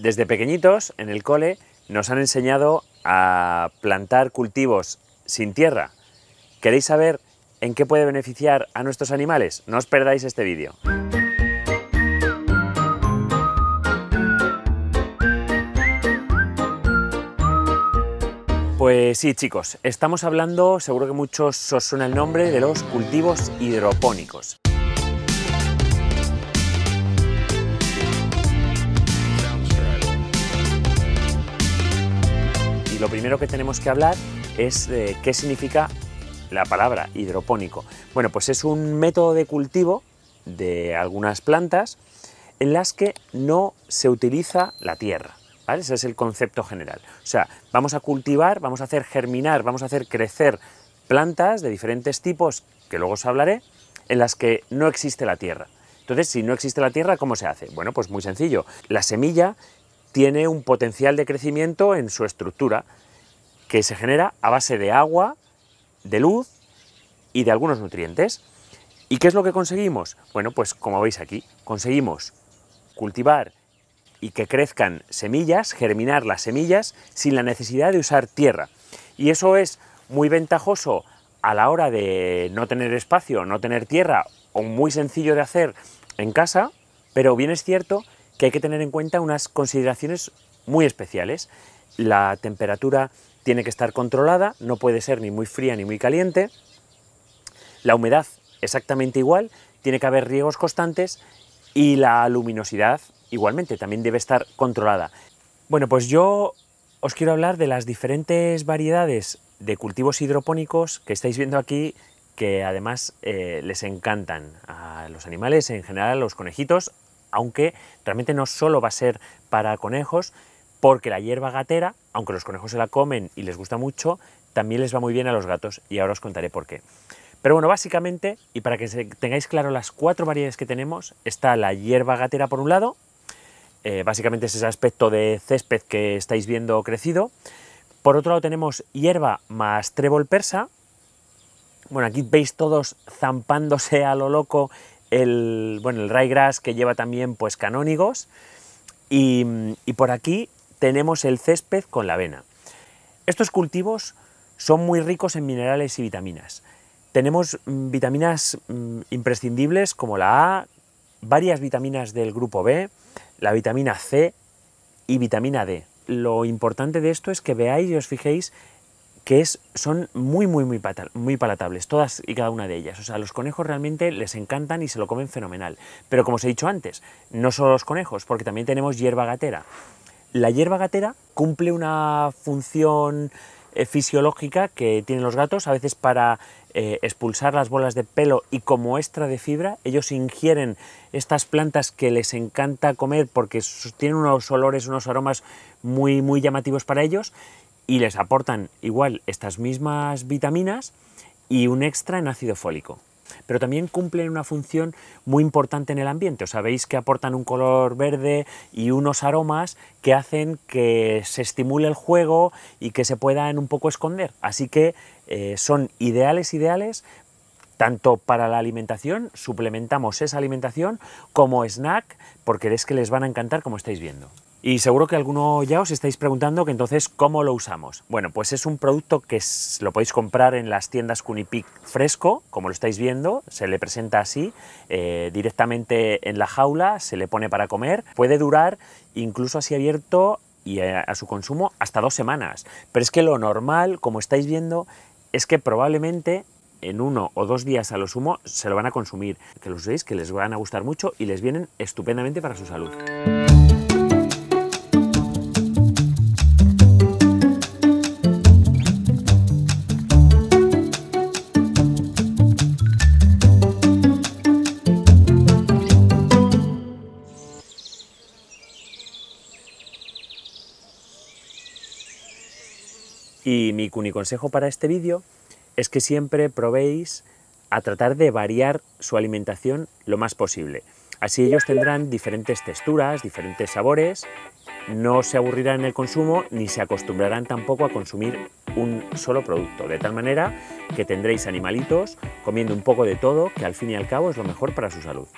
Desde pequeñitos, en el cole, nos han enseñado a plantar cultivos sin tierra. ¿Queréis saber en qué puede beneficiar a nuestros animales? No os perdáis este vídeo. Pues sí, chicos, estamos hablando, seguro que muchos os suena el nombre, de los cultivos hidropónicos. primero que tenemos que hablar es de qué significa la palabra hidropónico. Bueno, pues es un método de cultivo de algunas plantas en las que no se utiliza la tierra. Ese es el concepto general. O sea, vamos a cultivar, vamos a hacer germinar, vamos a hacer crecer plantas de diferentes tipos, que luego os hablaré, en las que no existe la tierra. Entonces, si no existe la tierra, ¿cómo se hace? Bueno, pues muy sencillo. La semilla tiene un potencial de crecimiento en su estructura que se genera a base de agua, de luz y de algunos nutrientes. ¿Y qué es lo que conseguimos? Bueno, pues como veis aquí, conseguimos cultivar y que crezcan semillas, germinar las semillas sin la necesidad de usar tierra. Y eso es muy ventajoso a la hora de no tener espacio, no tener tierra o muy sencillo de hacer en casa, pero bien es cierto que hay que tener en cuenta unas consideraciones muy especiales. La temperatura tiene que estar controlada, no puede ser ni muy fría ni muy caliente. La humedad exactamente igual, tiene que haber riegos constantes y la luminosidad igualmente también debe estar controlada. Bueno, pues yo os quiero hablar de las diferentes variedades de cultivos hidropónicos que estáis viendo aquí que además eh, les encantan a los animales, en general a los conejitos, aunque realmente no solo va a ser para conejos, porque la hierba gatera, aunque los conejos se la comen y les gusta mucho, también les va muy bien a los gatos y ahora os contaré por qué. Pero bueno, básicamente, y para que tengáis claro las cuatro variedades que tenemos, está la hierba gatera por un lado, eh, básicamente es ese aspecto de césped que estáis viendo crecido. Por otro lado tenemos hierba más trébol persa. Bueno, aquí veis todos zampándose a lo loco el, bueno, el que lleva también pues canónigos y, y por aquí tenemos el césped con la avena. Estos cultivos son muy ricos en minerales y vitaminas. Tenemos mm, vitaminas mm, imprescindibles como la A, varias vitaminas del grupo B, la vitamina C y vitamina D. Lo importante de esto es que veáis y os fijéis que es, son muy, muy, muy, patal, muy palatables, todas y cada una de ellas. O sea, los conejos realmente les encantan y se lo comen fenomenal. Pero como os he dicho antes, no solo los conejos, porque también tenemos hierba gatera. La hierba gatera cumple una función eh, fisiológica que tienen los gatos, a veces para eh, expulsar las bolas de pelo y como extra de fibra, ellos ingieren estas plantas que les encanta comer porque tienen unos olores, unos aromas muy, muy llamativos para ellos y les aportan igual estas mismas vitaminas y un extra en ácido fólico. Pero también cumplen una función muy importante en el ambiente. Os sabéis que aportan un color verde y unos aromas que hacen que se estimule el juego y que se puedan un poco esconder. Así que eh, son ideales, ideales tanto para la alimentación, suplementamos esa alimentación, como snack, porque es que les van a encantar como estáis viendo. Y seguro que alguno ya os estáis preguntando que entonces cómo lo usamos. Bueno, pues es un producto que lo podéis comprar en las tiendas Cunipic fresco, como lo estáis viendo, se le presenta así, eh, directamente en la jaula, se le pone para comer, puede durar incluso así abierto y eh, a, su consumo hasta dos semanas. Pero es que lo normal, como estáis viendo, es que probablemente en uno o dos días a lo sumo se lo van a consumir. Que los veis, que les van a gustar mucho y les vienen estupendamente para su salud. Y mi cuniconsejo para este vídeo es que siempre probéis a tratar de variar su alimentación lo más posible. Así ellos tendrán diferentes texturas, diferentes sabores, no se aburrirán en el consumo ni se acostumbrarán tampoco a consumir un solo producto, de tal manera que tendréis animalitos comiendo un poco de todo, que al fin y al cabo es lo mejor para su salud.